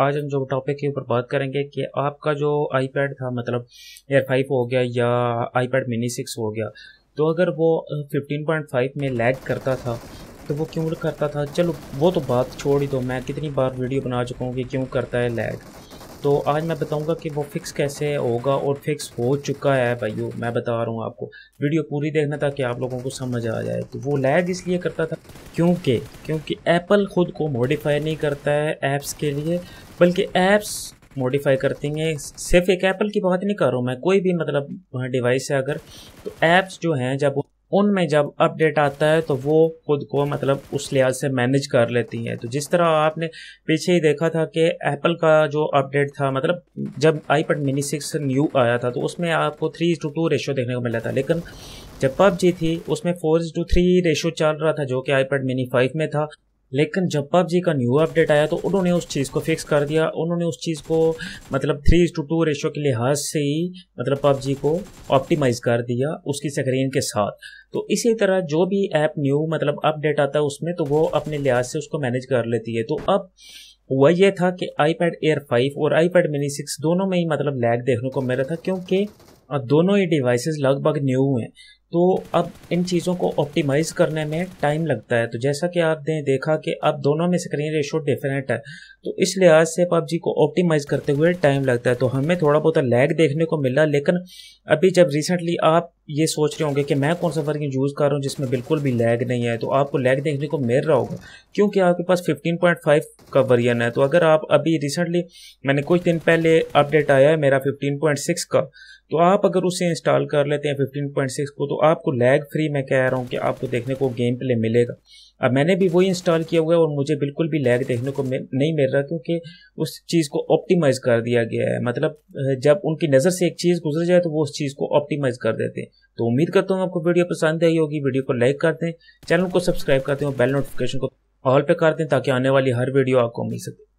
आज हम जो टॉपिक के ऊपर बात करेंगे कि आपका जो आईपैड था मतलब एयर फाइव हो गया या आईपैड मिनी सिक्स हो गया तो अगर वो 15.5 में लैग करता था तो वो क्यों करता था चलो वो तो बात छोड़ ही दो मैं कितनी बार वीडियो बना चुका हूँ कि क्यों करता है लैग तो आज मैं बताऊंगा कि वो फिक्स कैसे होगा और फिक्स हो चुका है भाइयों मैं बता रहा हूँ आपको वीडियो पूरी देखना था कि आप लोगों को समझ आ जाए तो वो लैग इसलिए करता था क्योंकि क्योंकि एप्पल ख़ुद को मॉडिफाई नहीं करता है ऐप्स के लिए बल्कि ऐप्स मॉडिफाई करते हैं सिर्फ एक एप्पल की बात नहीं कर रहा हूँ मैं कोई भी मतलब डिवाइस है अगर तो ऐप्स जो हैं जब उनमें जब अपडेट आता है तो वो खुद को मतलब उस लिहाज से मैनेज कर लेती हैं तो जिस तरह आपने पीछे ही देखा था कि एप्पल का जो अपडेट था मतलब जब आईपैड मिनी सिक्स न्यू आया था तो उसमें आपको थ्री टू टू रेशो देखने को मिला था लेकिन जब पबजी थी उसमें फोर टू थ्री रेशो चल रहा था जो कि आईपैड मिनी फाइव में था लेकिन जब पबजी का न्यू अपडेट आया तो उन्होंने उस चीज़ को फिक्स कर दिया उन्होंने उस चीज़ को मतलब थ्री टू टू रेशो के लिहाज से ही मतलब पबजी को ऑप्टिमाइज़ कर दिया उसकी स्क्रीन के साथ तो इसी तरह जो भी ऐप न्यू मतलब अपडेट आता है उसमें तो वो अपने लिहाज से उसको मैनेज कर लेती है तो अब हुआ यह था कि आई पैड एयर फाइव और पैड मिनी सिक्स दोनों में ही मतलब लैग देखने को मिल रहा था क्योंकि दोनों ही डिवाइसेस लगभग न्यू हैं तो अब इन चीज़ों को ऑप्टिमाइज़ करने में टाइम लगता है तो जैसा कि आपने देखा कि अब दोनों में स्क्रीन रेशो डिफरेंट है तो इस लिहाज से पबजी को ऑप्टिमाइज़ करते हुए टाइम लगता है तो हमें थोड़ा बहुत लैग देखने को मिला लेकिन अभी जब रिसेंटली आप ये सोच रहे होंगे कि मैं कौन सा वर्किंग यूज़ कर रहा हूँ जिसमें बिल्कुल भी लैग नहीं है तो आपको लैग देखने को मिल रहा होगा क्योंकि आपके पास 15.5 का वर्जन है तो अगर आप अभी रिसेंटली मैंने कुछ दिन पहले अपडेट आया है मेरा 15.6 का तो आप अगर उसे इंस्टॉल कर लेते हैं 15.6 को तो आपको लैग फ्री मैं कह रहा हूँ कि आपको देखने को गेम प्ले मिलेगा अब मैंने भी वही इंस्टॉल किया हुआ है और मुझे बिल्कुल भी लैग देखने को नहीं मिल रहा क्योंकि उस चीज़ को ऑप्टिमाइज़ कर दिया गया है मतलब जब उनकी नज़र से एक चीज़ गुजर जाए तो वो उस चीज़ को ऑप्टिमाइज़ कर देते हैं तो उम्मीद करता हूँ आपको वीडियो पसंद आई होगी वीडियो को लाइक कर दें चैनल को सब्सक्राइब करते हैं और बेल नोटिफिकेशन को ऑल पे कर दें ताकि आने वाली हर वीडियो आपको मिल सके